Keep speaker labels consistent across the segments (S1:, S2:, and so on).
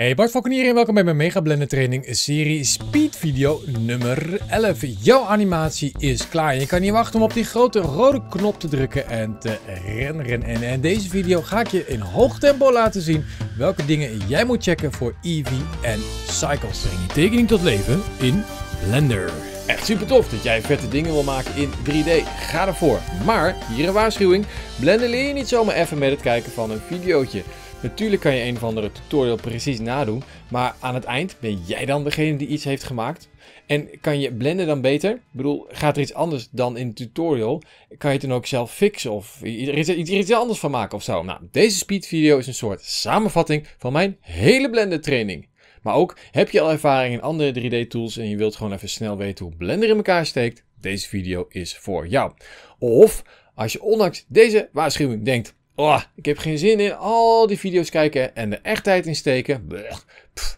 S1: Hey Bart hier en welkom bij mijn Mega Blender Training serie Speed Video nummer 11. Jouw animatie is klaar. Je kan niet wachten om op die grote rode knop te drukken en te renderen. En in deze video ga ik je in hoog tempo laten zien welke dingen jij moet checken voor Eevee en Cycles. Breng je tekening tot leven in Blender. Echt super tof dat jij vette dingen wil maken in 3D. Ga ervoor. Maar hier een waarschuwing. Blender leer je niet zomaar even met het kijken van een videootje. Natuurlijk kan je een of andere tutorial precies nadoen, maar aan het eind ben jij dan degene die iets heeft gemaakt? En kan je blenden dan beter? Ik bedoel, gaat er iets anders dan in het tutorial? Kan je het dan ook zelf fixen of er iets, iets, anders van maken of zo? Nou, deze video is een soort samenvatting van mijn hele blender training. Maar ook, heb je al ervaring in andere 3D tools en je wilt gewoon even snel weten hoe Blender in elkaar steekt? Deze video is voor jou. Of, als je ondanks deze waarschuwing denkt, Oh, ik heb geen zin in al die video's kijken en de echtheid insteken.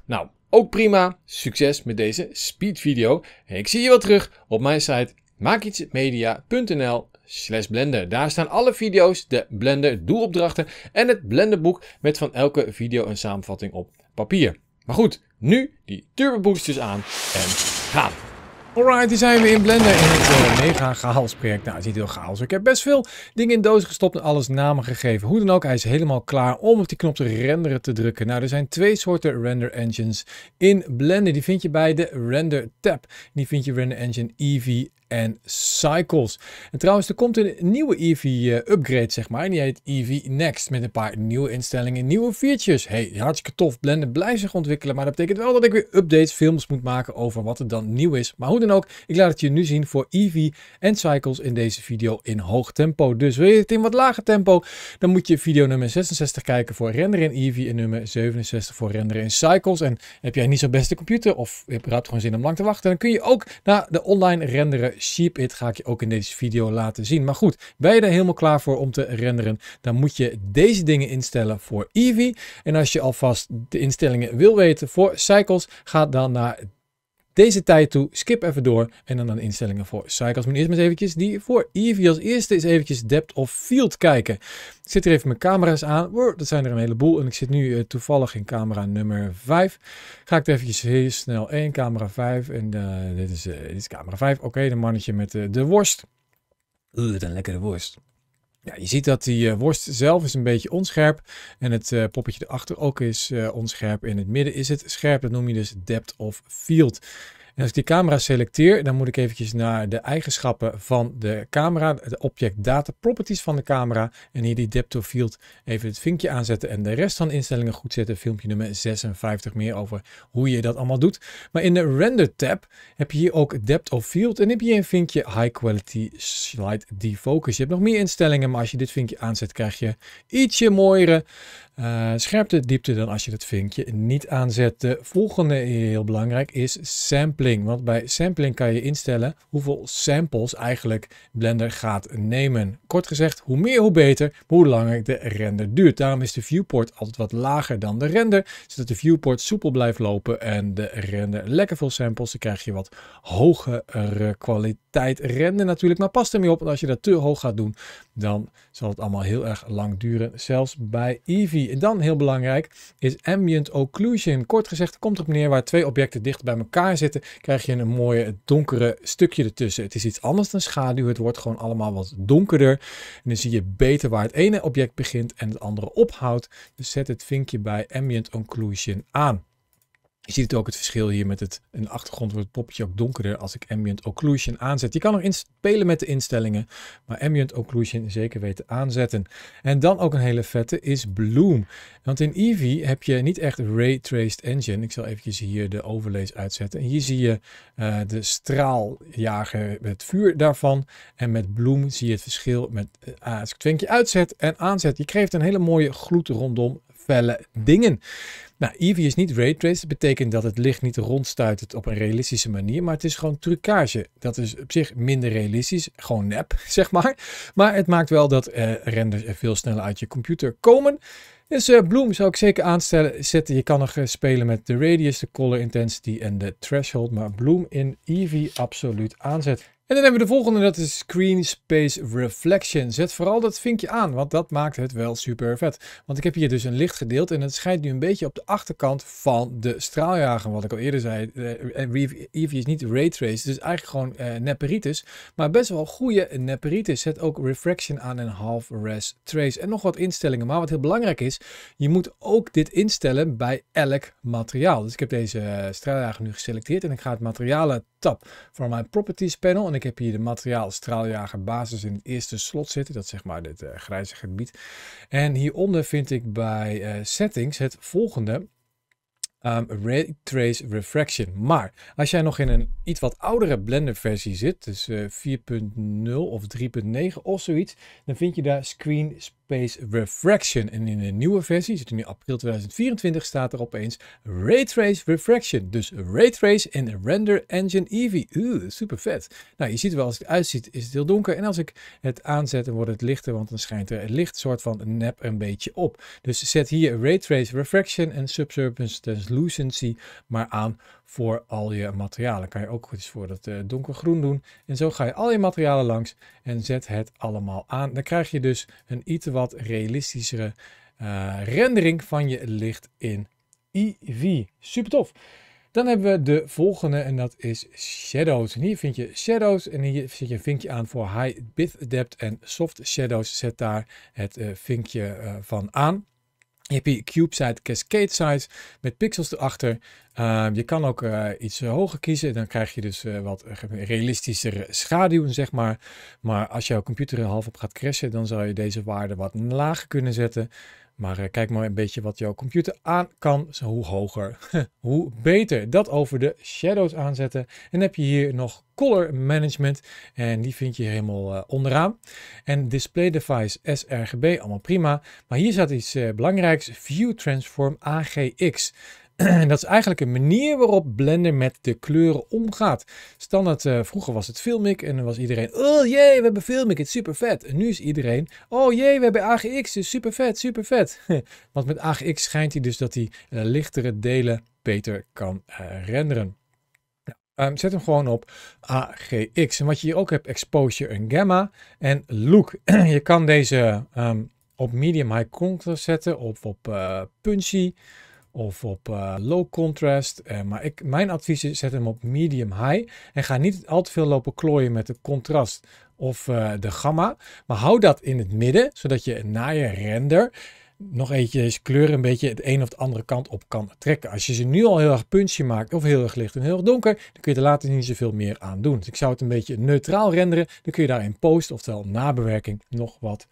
S1: nou, ook prima. Succes met deze speedvideo. En ik zie je wel terug op mijn site maakietsmedia.nl slash blender. Daar staan alle video's, de blender doelopdrachten en het blenderboek met van elke video een samenvatting op papier. Maar goed, nu die turbo boosters aan en gaan. Alright, hier zijn we in Blender in het eh, mega chaos project. Nou, het is niet heel chaos. Ik heb best veel dingen in dozen gestopt en alles namen gegeven. Hoe dan ook, hij is helemaal klaar om op die knop te renderen te drukken. Nou, er zijn twee soorten render engines in Blender. Die vind je bij de render tab. Die vind je render engine EV en Cycles. En trouwens, er komt een nieuwe EV-upgrade, eh, zeg maar. Die heet EV Next, met een paar nieuwe instellingen, nieuwe features. hey, hartstikke tof. Blender blijft zich ontwikkelen, maar dat betekent wel dat ik weer updates, films moet maken over wat er dan nieuw is. Maar hoe dan ook, ik laat het je nu zien voor EV en Cycles in deze video in hoog tempo. Dus wil je het in wat lager tempo, dan moet je video nummer 66 kijken voor renderen in EV en nummer 67 voor renderen in Cycles. En heb jij niet zo'n beste computer of je hebt gewoon zin om lang te wachten, dan kun je ook naar de online renderen Sheep It ga ik je ook in deze video laten zien. Maar goed, ben je er helemaal klaar voor om te renderen, dan moet je deze dingen instellen voor Eevee. En als je alvast de instellingen wil weten voor Cycles, ga dan naar deze tijd toe. Skip even door en dan naar de instellingen voor Cycles. moet eerst maar eens eventjes die voor Eevee als eerste is eventjes depth of field kijken. Ik zit er even mijn camera's aan. dat zijn er een heleboel en ik zit nu eh, toevallig in camera nummer 5. Ga ik er eventjes heel snel in, camera 5 en eh, dit, is, uh, dit, is, camera 5. Oké, de mannetje met de worst. eh een lekkere worst. Ja, je ziet dat die eh, worst zelf is een beetje onscherp en het eh, poppetje erachter ook is uh, onscherp. In het midden is het scherp, dat noem je dus depth of field. En als ik die camera selecteer, dan moet ik eventjes naar de eigenschappen van de camera, de object data properties van de camera. En hier die depth of field even het vinkje aanzetten en de rest van de instellingen goed zetten. Filmpje nummer 56 meer over hoe je dat allemaal doet. Maar in de render tab heb je hier ook depth of field en heb je een vinkje high quality slide defocus. Je hebt nog meer instellingen, maar als je dit vinkje aanzet krijg je ietsje mooiere eh, scherpte, diepte dan als je dat vinkje niet aanzet. De volgende heel belangrijk is sampling. Want bij sampling kan je instellen hoeveel samples eigenlijk Blender gaat nemen. Kort gezegd, hoe meer hoe beter, hoe langer de render duurt. Daarom is de viewport altijd wat lager dan de render. Zodat de viewport soepel blijft lopen en de render lekker veel samples. Dan krijg je wat hogere kwaliteit tijd renden natuurlijk, maar pas ermee op. Want als je dat te hoog gaat doen, dan zal het allemaal heel erg lang duren. Zelfs bij Eevee. En dan heel belangrijk is ambient occlusion. Kort gezegd komt erop neer waar twee objecten dicht bij elkaar zitten, krijg je een mooie donkere stukje ertussen. Het is iets anders dan schaduw. Het wordt gewoon allemaal wat donkerder. En dan zie je beter waar het ene object begint en het andere ophoudt. Dus zet het vinkje bij ambient occlusion aan. Je ziet ook het verschil hier met het, De achtergrond wordt het poppetje ook donkerder als ik Ambient Occlusion aanzet. Je kan nog spelen met de instellingen, maar Ambient Occlusion zeker weten aanzetten. En dan ook een hele vette is Bloom. Want in Eevee heb je niet echt Ray Traced Engine. Ik zal eventjes hier de overlays uitzetten. En hier zie je eh, de straaljager, het vuur daarvan. En met Bloom zie je het verschil met, eh, als ik het uitzet en aanzet. Je krijgt een hele mooie gloed rondom felle dingen. Nou, Eevee is niet Dat betekent dat het licht niet rondstuitert op een realistische manier. Maar het is gewoon trucage. Dat is op zich minder realistisch. Gewoon nep, zeg maar. Maar het maakt wel dat eh, renders er veel sneller uit je computer komen. Dus eh, Bloom zou ik zeker aanstellen. Zetten. Je kan nog eh, spelen met de radius, de color intensity en de threshold. Maar Bloom in Eevee absoluut aanzet. En dan hebben we de volgende, dat is Screen Space Reflection. Zet vooral dat vinkje aan, want dat maakt het wel super vet. Want ik heb hier dus een licht gedeeld en het schijnt nu een beetje op de achterkant van de straaljager. Wat ik al eerder zei, eh, en Eevee is niet raytrace, dus eigenlijk gewoon uh, Maar best wel goede neperitis. Zet ook refraction aan en half res trace. En nog wat instellingen, maar wat heel belangrijk is, je moet ook dit instellen bij elk materiaal. Dus ik heb deze eh, straaljager nu geselecteerd en ik ga het materialen tab voor mijn properties panel en ik ik heb hier de materiaal straaljager basis in het eerste slot zitten. Dat zeg maar dit uh, grijze gebied. En hieronder vind ik bij eh, settings het volgende. Um, ray Trace Refraction. Maar als jij nog in een iets wat oudere Blender versie zit, dus uh, eh, 4.0 of 3.9 of zoiets, dan vind je daar Screen refraction. En in de nieuwe versie, zit er nu april 2024, staat er opeens Raytrace Refraction. Dus Raytrace en Render Engine Eevee. super vet. Nou, je ziet wel, als het uitziet is het heel donker. En als ik het aanzet, dan wordt het lichter, want dan schijnt er het licht soort van nep een beetje op. Dus zet hier Raytrace Refraction en Subsurface Translucency maar aan voor al je materialen. Kan je ook goed voor dat eh, donkergroen doen. En zo ga je al je materialen langs en zet het allemaal aan. Dan krijg je dus een iets wat realistischere eh, rendering van je licht in EV. Super tof. Dan hebben we de volgende en dat is shadows. En hier vind je shadows en hier zet je een vinkje aan voor high bit depth en soft shadows. Zet daar het eh, vinkje van aan. Je hebt hier CubeSat Cascade Size met pixels erachter. Ehm, je kan ook eh, iets eh, hoger kiezen. Dan krijg je dus eh, wat realistischere schaduwen, zeg maar. Maar als jouw computer er half op gaat crashen, dan zou je deze waarde wat lager kunnen zetten. Maar eh, kijk maar een beetje wat jouw computer aan kan. hoe hoger, hoe beter. Dat over de shadows aanzetten. En heb je hier nog color management. En die vind je helemaal eh, onderaan. En display device sRGB, allemaal prima. Maar hier staat iets eh, belangrijks. View transform AGX. En dat is eigenlijk een manier waarop Blender met de kleuren omgaat. Standaard, eh, vroeger was het Filmic en dan was iedereen, oh jee, we hebben Filmic, het is super vet. En nu is iedereen, oh jee, we hebben AGX, het is super vet, super vet. Want met AGX schijnt hij dus dat hij eh, lichtere delen beter kan eh, renderen. Ehm, zet hem gewoon op AGX. En wat je hier ook hebt, exposure en gamma en look. je kan deze ehm, op medium high contrast zetten, op, op punchy of op eh, low contrast. Eh, maar ik, mijn advies is zet hem op medium high en ga niet al te veel lopen klooien met de contrast of eh, de gamma. Maar hou dat in het midden, zodat je na je render nog eentje deze kleuren een beetje het een of de andere kant op kan trekken. Als je ze nu al heel erg puntje maakt of heel erg licht en heel erg donker, dan kun je er later niet zoveel meer aan doen. Dus ik zou het een beetje neutraal renderen. Dan kun je daar in post, oftewel nabewerking, nog wat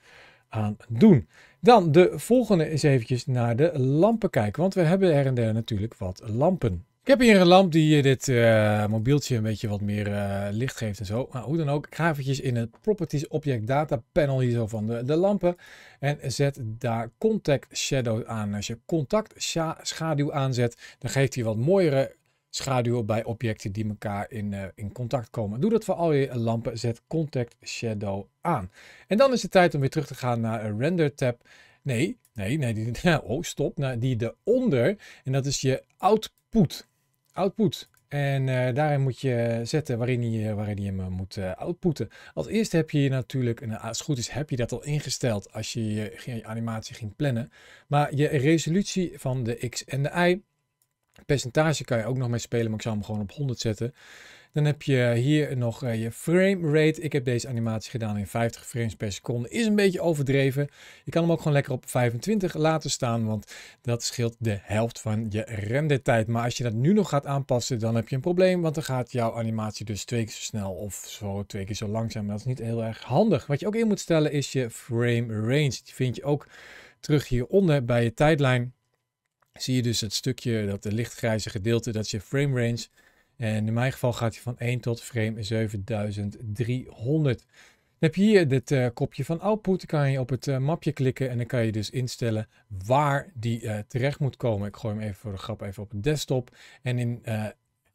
S1: aan doen. Dan de volgende is eventjes naar de lampen kijken. Want we hebben er en der natuurlijk wat lampen. Ik heb hier een lamp die dit eh, mobieltje een beetje wat meer eh, licht geeft en zo. Maar hoe dan ook, ik ga eventjes in het Properties Object Data Panel hier zo van de, de lampen. En zet daar Contact Shadow aan. Als je contact schaduw aanzet, dan geeft hij wat mooiere Schaduw bij objecten die elkaar in, eh, in contact komen. Doe dat voor al je lampen. Zet Contact Shadow aan. En dan is het tijd om weer terug te gaan naar een eh, Render tab. Nee, nee, nee. Nou, oh, stop. Naar nou, die eronder. En dat is je output. Output. En eh, daarin moet je zetten waarin je, waarin je hem moet uh, outputten. Als eerste heb je hier natuurlijk, en als het goed is heb je dat al ingesteld als je je, je animatie ging plannen. Maar je resolutie van de X en de Y Percentage kan je ook nog mee spelen, maar ik zal hem gewoon op 100 zetten. Dan heb je hier nog eh, je frame rate. Ik heb deze animatie gedaan in 50 frames per seconde. Is een beetje overdreven. Je kan hem ook gewoon lekker op 25 laten staan, want dat scheelt de helft van je rendertijd. Maar als je dat nu nog gaat aanpassen, dan heb je een probleem, want dan gaat jouw animatie dus twee keer zo snel of zo twee keer zo langzaam. Dat is niet heel erg handig. Wat je ook in moet stellen is je frame range. Die vind je ook terug hieronder bij je tijdlijn zie je dus het stukje, dat de lichtgrijze gedeelte, dat is je frame range. En in mijn geval gaat hij van 1 tot frame 7300. Dan heb je hier dit eh, kopje van output. Dan kan je op het eh, mapje klikken en dan kan je dus instellen waar die eh, terecht moet komen. Ik gooi hem even voor de grap even op het desktop. En in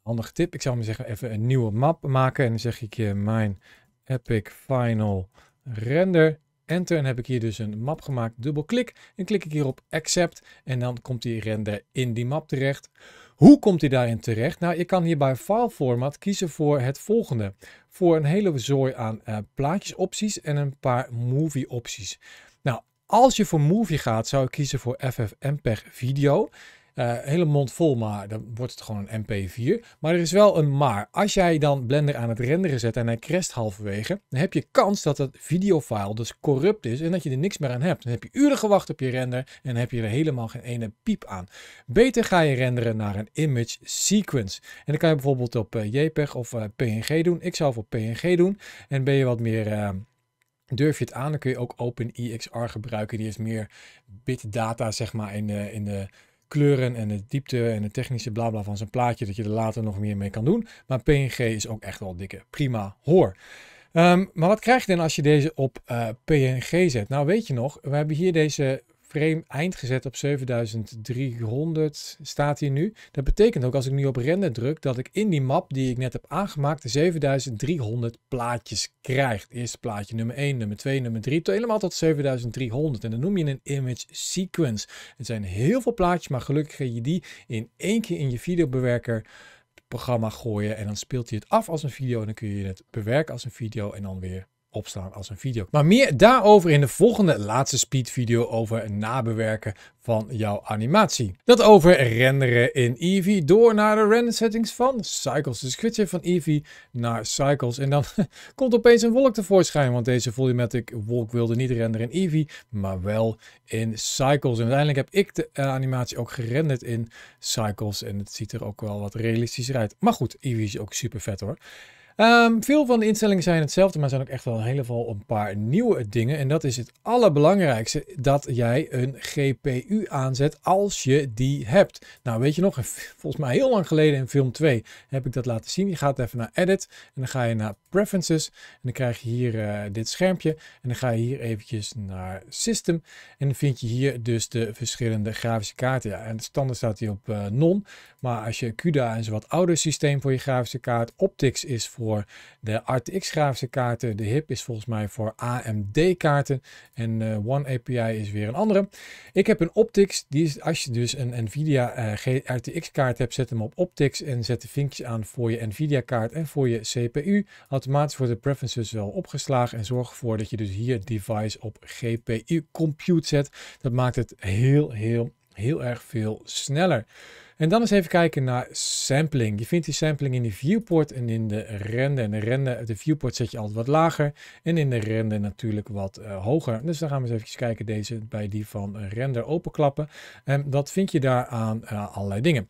S1: handige tip, ik zou me zeggen even een nieuwe map maken. En dan zeg ik je mijn Epic Final Render. Enter en heb ik hier dus een map gemaakt. Dubbelklik en klik ik hier op Accept en dan komt die render in die map terecht. Hoe komt hij daarin terecht? Nou, je kan hier bij File Format kiezen voor het volgende. Voor een hele zooi aan eh, plaatjesopties en een paar movie opties. Nou, als je voor movie gaat, zou ik kiezen voor FFmpeg video. Eh, hele mond vol, maar dan wordt het gewoon een MP4. Maar er is wel een maar. Als jij dan Blender aan het renderen zet en hij crasht halverwege, dan heb je kans dat dat videofile dus corrupt is en dat je er niks meer aan hebt. Dan heb je uren gewacht op je render en heb je er helemaal geen ene piep aan. Beter ga je renderen naar een image sequence. En dan kan je bijvoorbeeld op eh, JPEG of eh, PNG doen. Ik zou op PNG doen. En ben je wat meer... durf je het aan, dan kun je ook OpenEXR gebruiken. Die is meer bit data zeg maar, in de, in de kleuren en de diepte en de technische blabla van zijn plaatje, dat je er later nog meer mee kan doen. Maar PNG is ook echt wel dikke prima hoor. Ehm, maar wat krijg je dan als je deze op eh, PNG zet? Nou weet je nog, we hebben hier deze frame eindgezet op 7300 staat hier nu. Dat betekent ook als ik nu op render druk dat ik in die map die ik net heb aangemaakt de 7300 plaatjes krijg. Eerst plaatje nummer 1, nummer 2, nummer 3 tot helemaal tot 7300 en dat noem je een image sequence. Het zijn heel veel plaatjes maar gelukkig ga je die in één keer in je videobewerker programma gooien en dan speelt hij het af als een video en dan kun je het bewerken als een video en dan weer opstaan als een video. Maar meer daarover in de volgende laatste speed video over nabewerken van jouw animatie. Dat over renderen in Eevee door naar de render settings van Cycles. Dus switchen van Eevee naar Cycles en dan komt opeens een wolk tevoorschijn. Want deze volumetric wolk wilde niet renderen in Eevee, maar wel in Cycles. En uiteindelijk heb ik de animatie ook gerenderd in Cycles en het ziet er ook wel wat realistischer uit. Maar goed, Eevee is ook super vet hoor. Ehm, veel van de instellingen zijn hetzelfde, maar zijn ook echt wel helemaal een paar nieuwe dingen. En dat is het allerbelangrijkste, dat jij een GPU aanzet als je die hebt. Nou, weet je nog, volgens mij heel lang geleden in film 2 heb ik dat laten zien. Je gaat even naar Edit en dan ga je naar Preferences. En dan krijg je hier eh, dit schermpje. En dan ga je hier eventjes naar System. En dan vind je hier dus de verschillende grafische kaarten. Ja, en standaard staat die op eh, Non. Maar als je CUDA is zo wat ouder systeem voor je grafische kaart. Optics is voor voor de RTX grafische kaarten. De HIP is volgens mij voor AMD kaarten. En eh, One API is weer een andere. Ik heb een Optics. Die is, als je dus een NVIDIA uh, eh, RTX kaart hebt, zet hem op Optics. En zet de vinkjes aan voor je NVIDIA kaart en voor je CPU. Automatisch worden de preferences wel opgeslagen. En zorg ervoor dat je dus hier device op GPU compute zet. Dat maakt het heel, heel, heel erg veel sneller. En dan eens even kijken naar sampling. Je vindt die sampling in de viewport en in de render. En de render, de viewport zet je altijd wat lager. En in de render natuurlijk wat eh, hoger. Dus dan gaan we eens even kijken deze, bij die van render openklappen. En dat vind je daar aan eh, allerlei dingen.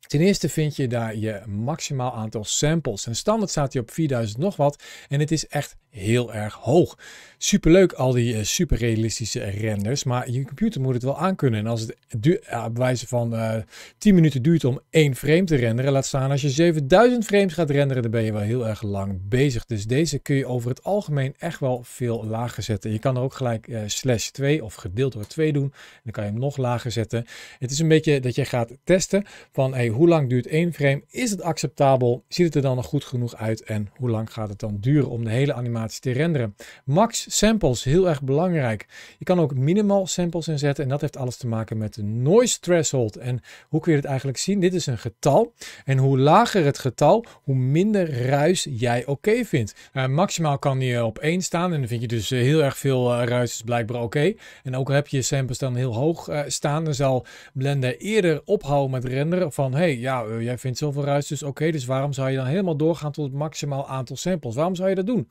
S1: Ten eerste vind je daar je maximaal aantal samples. En standaard staat hij op 4000 nog wat. En het is echt heel erg hoog. Superleuk al die eh, superrealistische renders, maar je computer moet het wel aankunnen. En als het duurt, bij wijze van uh, eh, 10 minuten duurt om één frame te renderen, laat staan als je 7000 frames gaat renderen, dan ben je wel heel erg lang bezig. Dus deze kun je over het algemeen echt wel veel lager zetten. Je kan er ook gelijk eh, slash 2 of gedeeld door 2 doen. En dan kan je hem nog lager zetten. Het is een beetje dat je gaat testen van hey, hoe lang duurt één frame? Is het acceptabel? Ziet het er dan nog goed genoeg uit? En hoe lang gaat het dan duren om de hele animatie te renderen. Max samples, heel erg belangrijk. Je kan ook minimaal samples inzetten en dat heeft alles te maken met de noise threshold. En hoe kun je het eigenlijk zien? Dit is een getal en hoe lager het getal, hoe minder ruis jij oké vindt. Eh, maximaal kan die op 1 staan en dan vind je dus eh, heel erg veel eh, ruis is blijkbaar oké. En ook al heb je samples dan heel hoog staan, dan zal Blender eerder ophouden met renderen van hey, ja, jij vindt zoveel ruis dus oké, dus waarom zou je dan helemaal doorgaan tot het maximaal aantal samples? Waarom zou je dat doen?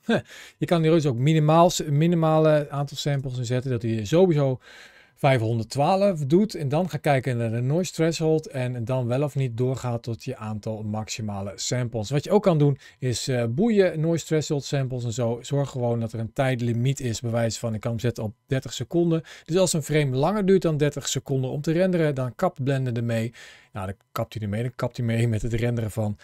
S1: Je kan hier dus ook minimaal, minimale aantal samples in zetten. Dat hij sowieso 512 doet. En dan ga kijken naar de noise threshold. En dan wel of niet doorgaat tot je aantal maximale samples. Wat je ook kan doen is eh, boeien noise threshold samples en zo. Zorg gewoon dat er een tijdlimiet is. Bewijs van ik kan hem zetten op 30 seconden. Dus als een frame langer duurt dan 30 seconden om te renderen. Dan kapt Blender ermee. Nou dan kapt hij ermee. Dan kapt hij mee met het renderen van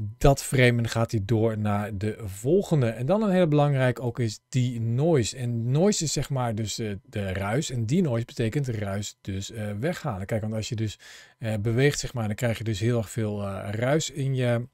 S1: dat framen gaat hij door naar de volgende. En dan een hele belangrijke ook is die noise. En noise is zeg maar dus uh, de ruis. En die noise betekent ruis dus eh, weghalen. Kijk, want als je dus eh, beweegt zeg maar, dan krijg je dus heel erg veel ruis in je,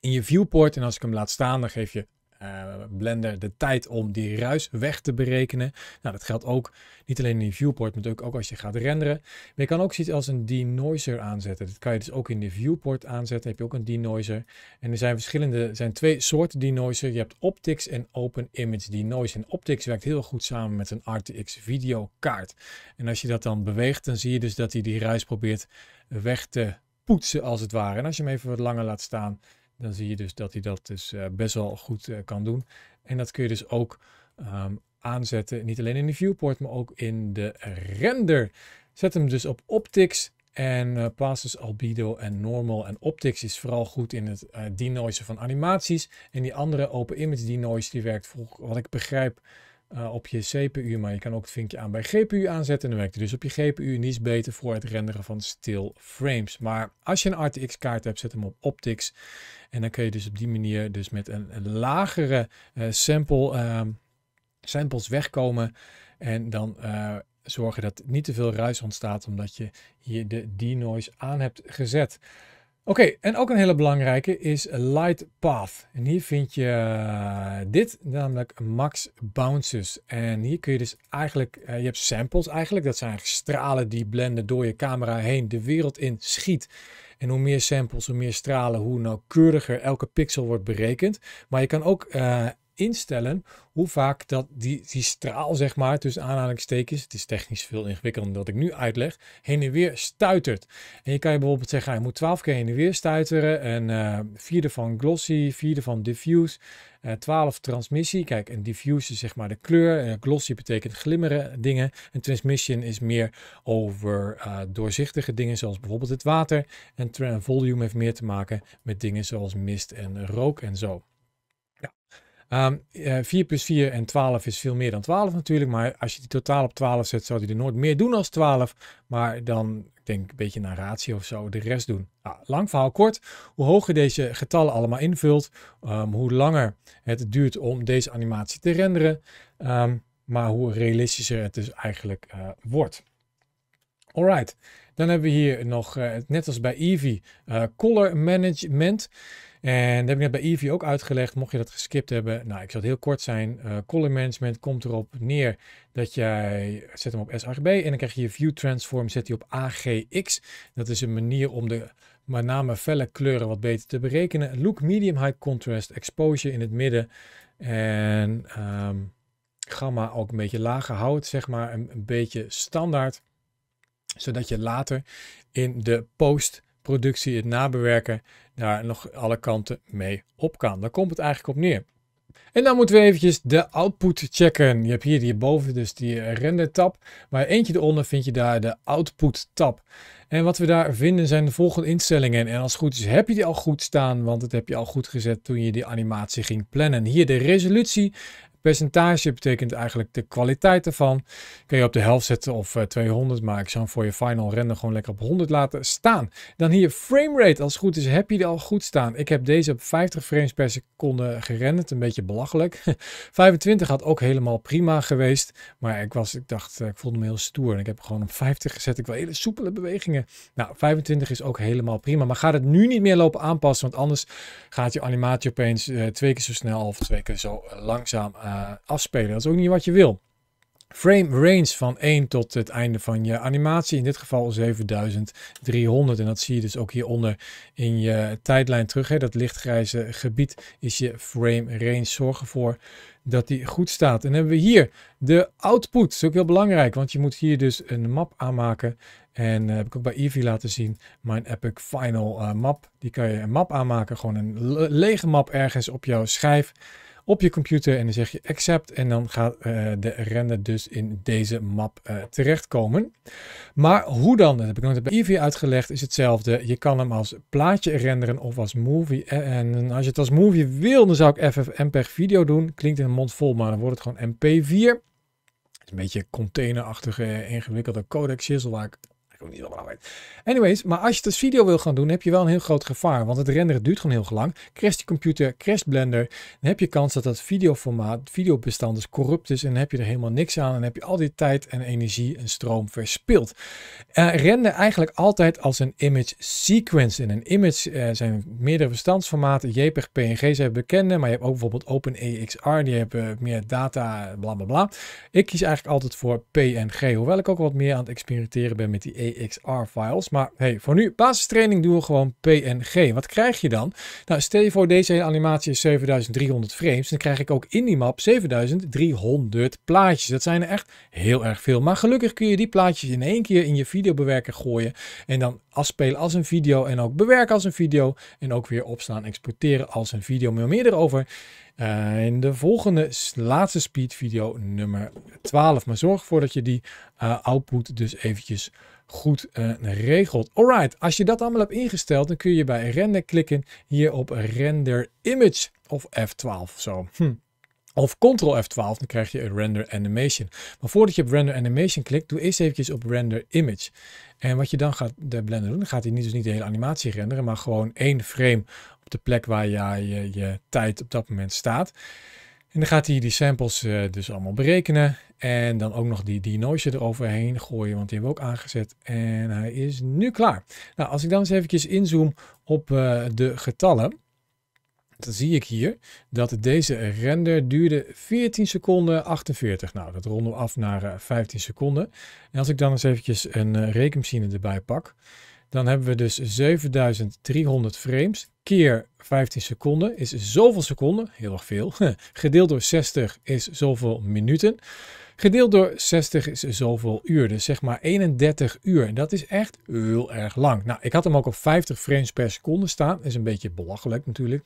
S1: in je viewport. En als ik hem laat staan, dan geef je eh, Blender de tijd om die ruis weg te berekenen. Nou, dat geldt ook niet alleen in die viewport, maar ook, ook als je gaat renderen. Maar je kan ook zoiets als een denoiser aanzetten. Dat kan je dus ook in de viewport aanzetten. heb je ook een denoiser. En er zijn verschillende, zijn twee soorten denoiser. Je hebt optics en open image denoise. En optics werkt heel goed samen met een RTX videokaart. En als je dat dan beweegt, dan zie je dus dat hij die ruis probeert weg te poetsen als het ware. En als je hem even wat langer laat staan, dan zie je dus dat hij dat dus eh, best wel goed eh, kan doen. En dat kun je dus ook ehm, aanzetten, niet alleen in de viewport, maar ook in de render. Zet hem dus op optics en uh, plaats dus albedo en normal. En optics is vooral goed in het uh, denoisen van animaties. En die andere open image denoise die werkt, volgens wat ik begrijp, eh, op je CPU, maar je kan ook het vinkje aan bij GPU aanzetten. En dan werkt het dus op je GPU niets beter voor het renderen van still frames. Maar als je een RTX kaart hebt, zet hem op optics. En dan kun je dus op die manier dus met een, lagere uh, sample, ehm, samples wegkomen. En dan eh, zorgen dat niet te veel ruis ontstaat, omdat je hier de denoise aan hebt gezet. Oké, en ook een hele belangrijke is Light Path. En hier vind je eh, dit, namelijk Max Bounces. En hier kun je dus eigenlijk, eh, je hebt samples eigenlijk. Dat zijn stralen die blenden door je camera heen de wereld in schiet. En hoe meer samples, hoe meer stralen, hoe nauwkeuriger elke pixel wordt berekend. Maar je kan ook eh, instellen hoe vaak dat die, die straal, zeg maar, tussen aanhalingstekens, het is technisch veel ingewikkelder dan dat ik nu uitleg, heen en weer stuitert. En je kan je bijvoorbeeld zeggen, hij moet 12 keer heen en weer stuiteren en eh, vierde van glossy, vierde van diffuse, uh, eh, 12 transmissie. Kijk, en diffuse is zeg maar de kleur, eh, glossy betekent glimmeren dingen en transmission is meer over doorzichtige dingen zoals bijvoorbeeld het water en volume heeft meer te maken met dingen zoals mist en rook en zo. Um, ehm, 4 eh, plus 4 en 12 is veel meer dan 12 natuurlijk. Maar als je die totaal op 12 zet, zou die er nooit meer doen als 12. Maar dan, ik denk een beetje naar of zo, de rest doen. Ah, lang verhaal kort. Hoe hoger deze getallen allemaal invult, ehm, hoe langer het duurt om deze animatie te renderen. Ehm, maar hoe realistischer het dus eigenlijk eh, wordt. Alright. Dan hebben we hier nog, eh, net als bij Eevee, eh, color management. En dat heb ik net bij Eevee ook uitgelegd. Mocht je dat geskipt hebben, nou, ik zal het heel kort zijn. Eh, color management komt erop neer dat jij, zet hem op sRGB en dan krijg je view transform, zet die op AGX. Dat is een manier om de met name felle kleuren wat beter te berekenen. Look, medium, high contrast, exposure in het midden en ehm, gamma ook een beetje lager het zeg maar, een beetje standaard zodat je later in de postproductie, het nabewerken, daar nog alle kanten mee op kan. Daar komt het eigenlijk op neer. En dan moeten we eventjes de output checken. Je hebt hier hierboven dus die render tab. Maar eentje eronder vind je daar de output tab. En wat we daar vinden zijn de volgende instellingen. En als het goed is heb je die al goed staan. Want dat heb je al goed gezet toen je die animatie ging plannen. Hier de resolutie percentage betekent eigenlijk de kwaliteit ervan. Kun je op de helft zetten of 200, eh, maar ik zou hem voor je final render gewoon lekker op 100 laten staan. Dan hier framerate. Als het goed is heb je die al goed staan. Ik heb deze op 50 frames per seconde gerenderd. Een beetje belachelijk. 25 had ook helemaal prima geweest. Maar ik, was, ik dacht, eh, ik voelde me heel stoer. En ik heb gewoon op 50 gezet. Ik wil hele soepele bewegingen. Nou, 25 is ook helemaal prima. Maar ga het nu niet meer lopen aanpassen. Want anders gaat je animatie opeens eh, twee keer zo snel of twee keer zo langzaam eh, afspelen. Dat is ook niet wat je wil. Frame range van 1 tot het einde van je animatie. In dit geval 7300. En dat zie je dus ook hieronder in je tijdlijn terug. Hè. Dat lichtgrijze gebied is je frame range. Zorg ervoor dat die goed staat. En dan hebben we hier de output. Dat is ook heel belangrijk, want je moet hier dus een map aanmaken. En eh, heb ik ook bij Eevee laten zien, mijn Epic Final eh, map. Die kan je een map aanmaken, gewoon een lege map ergens op jouw schijf op je computer en dan zeg je accept en dan gaat eh, de render dus in deze map eh, terechtkomen. Maar hoe dan? Dat heb ik nooit bij Eevee uitgelegd, is hetzelfde. Je kan hem als plaatje renderen of als movie. Eh, en als je het als movie wil, dan zou ik FFmpeg video doen. Klinkt in de mond vol, maar dan wordt het gewoon MP4 een beetje containerachtige, ingewikkelde codex. waar ik niet Anyways, maar als je dus video wil gaan doen, heb je wel een heel groot gevaar. Want het renderen duurt gewoon heel lang. Crash je computer, crash Blender. Dan heb je kans dat dat videoformaat, videobestand is dus corrupt is. En heb je er helemaal niks aan. En heb je al die tijd en energie en stroom verspild. Uh, render eigenlijk altijd als een image sequence. in een image eh, zijn meerdere bestandsformaten. JPEG, PNG zijn bekende. Maar je hebt ook bijvoorbeeld OpenEXR. Die hebben meer data, bla bla bla. Ik kies eigenlijk altijd voor PNG. Hoewel ik ook wat meer aan het experimenteren ben met die XR files Maar hey, voor nu, basistraining doen we gewoon PNG. Wat krijg je dan? Nou, stel je voor deze animatie is 7300 frames. Dan krijg ik ook in die map 7300 plaatjes. Dat zijn er echt heel erg veel. Maar gelukkig kun je die plaatjes in één keer in je videobewerker gooien. En dan afspelen als een video en ook bewerken als een video. En ook weer opslaan, exporteren als een video. Maar meer erover uh, in de volgende laatste speed video nummer 12. Maar zorg ervoor dat je die eh, output dus eventjes goed uh, regelt. Alright, als je dat allemaal hebt ingesteld, dan kun je bij render klikken hier op render image of F12 zo. Hm. Of Ctrl F12, dan krijg je een render animation. Maar voordat je op render animation klikt, doe eerst eventjes op render image. En wat je dan gaat de Blender doen, dan gaat hij niet, dus niet de hele animatie renderen, maar gewoon één frame op de plek waar je, eh, je, je tijd op dat moment staat. En dan gaat hij die samples eh, dus allemaal berekenen. En dan ook nog die, die noise eroverheen gooien, want die hebben we ook aangezet. En hij is nu klaar. Nou, als ik dan eens eventjes inzoom op eh, de getallen. Dan zie ik hier dat deze render duurde 14 seconden 48. Nou, dat ronden we af naar 15 eh, seconden. En als ik dan eens eventjes een rekenmachine erbij pak. Dan hebben we dus 7300 frames keer 15 seconden is zoveel seconden, heel erg veel. Gedeeld door 60 is zoveel minuten. Gedeeld door 60 is zoveel uur, dus zeg maar 31 uur. En dat is echt heel erg lang. Nou, ik had hem ook op 50 frames per seconde staan. Is een beetje belachelijk natuurlijk.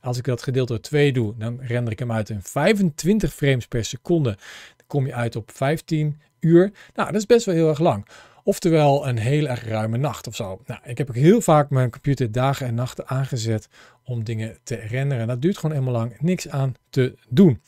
S1: Als ik dat gedeeld door 2 doe, dan render ik hem uit in 25 frames per seconde. Dan kom je uit op 15 uur. Nou, dat is best wel heel erg lang. Oftewel een heel erg ruime nacht of zo. Nou, ik heb ook heel vaak mijn computer dagen en nachten aangezet om dingen te renderen. Dat duurt gewoon helemaal lang niks aan te doen.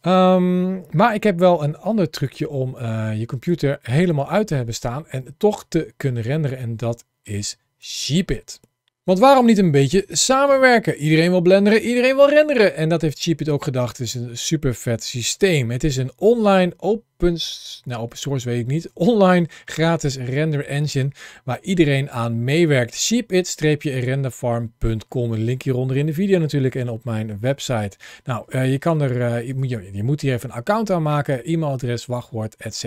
S1: Ehm, maar ik heb wel een ander trucje om eh, je computer helemaal uit te hebben staan en toch te kunnen renderen. En dat is Sheepit. Want waarom niet een beetje samenwerken? Iedereen wil blenderen, iedereen wil renderen. En dat heeft Sheepit ook gedacht. Het is een super vet systeem. Het is een online open open, nou, open source weet ik niet, online gratis render engine waar iedereen aan meewerkt. Sheepit-renderfarm.com, een link hieronder in de video natuurlijk en op mijn website. Nou, eh, je, kan er, eh, je, moet, hier even een account aan maken e-mailadres, wachtwoord, etc.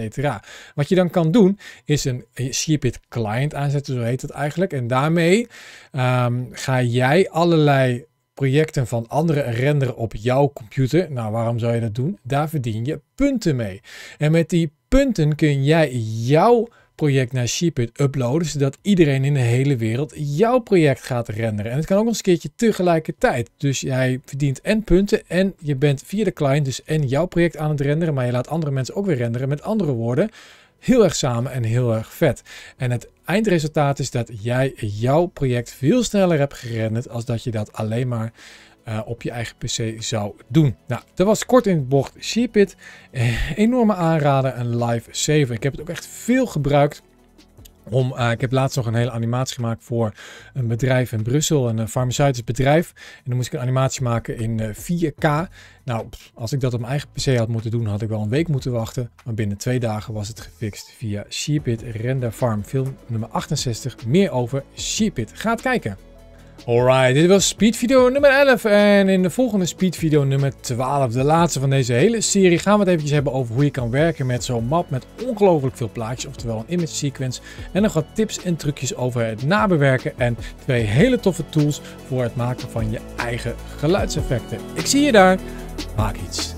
S1: Wat je dan kan doen is een eh, Sheepit client aanzetten, zo heet het eigenlijk. En daarmee ehm, ga jij allerlei projecten van anderen renderen op jouw computer. Nou, waarom zou je dat doen? Daar verdien je punten mee. En met die punten kun jij jouw project naar Sheepit uploaden, zodat iedereen in de hele wereld jouw project gaat renderen. En het kan ook eens een keertje tegelijkertijd. Dus jij verdient en punten en je bent via de client dus en jouw project aan het renderen, maar je laat andere mensen ook weer renderen. Met andere woorden, heel erg samen en heel erg vet. En het eindresultaat is dat jij jouw project veel sneller hebt gerenderd als dat je dat alleen maar eh, op je eigen PC zou doen. Nou, dat was kort in het bocht Sheepit. Eh, enorme aanrader, een live saver. Ik heb het ook echt veel gebruikt. Om, eh, ik heb laatst nog een hele animatie gemaakt voor een bedrijf in Brussel, een eh, farmaceutisch bedrijf. En dan moest ik een animatie maken in 4K. Eh, nou, als ik dat op mijn eigen PC had moeten doen, had ik wel een week moeten wachten. Maar binnen twee dagen was het gefixt via Sheepit Render Farm. Film nummer 68. Meer over Sheepit. Ga het kijken. Alright, dit was speedvideo nummer 11 en in de volgende speedvideo nummer 12, de laatste van deze hele serie, gaan we het eventjes hebben over hoe je kan werken met zo'n map met ongelooflijk veel plaatjes, oftewel een image sequence en nog wat tips en trucjes over het nabewerken en twee hele toffe tools voor het maken van je eigen geluidseffecten. Ik zie je daar, maak iets.